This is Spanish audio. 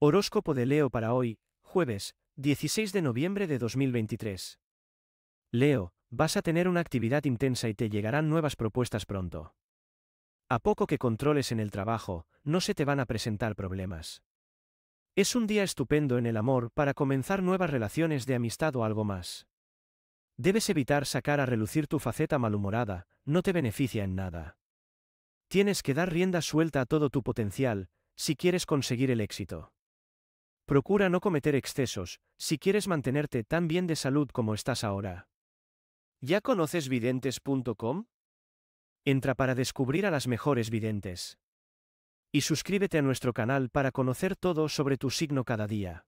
Horóscopo de Leo para hoy, jueves, 16 de noviembre de 2023. Leo, vas a tener una actividad intensa y te llegarán nuevas propuestas pronto. A poco que controles en el trabajo, no se te van a presentar problemas. Es un día estupendo en el amor para comenzar nuevas relaciones de amistad o algo más. Debes evitar sacar a relucir tu faceta malhumorada, no te beneficia en nada. Tienes que dar rienda suelta a todo tu potencial, si quieres conseguir el éxito. Procura no cometer excesos, si quieres mantenerte tan bien de salud como estás ahora. ¿Ya conoces videntes.com? Entra para descubrir a las mejores videntes. Y suscríbete a nuestro canal para conocer todo sobre tu signo cada día.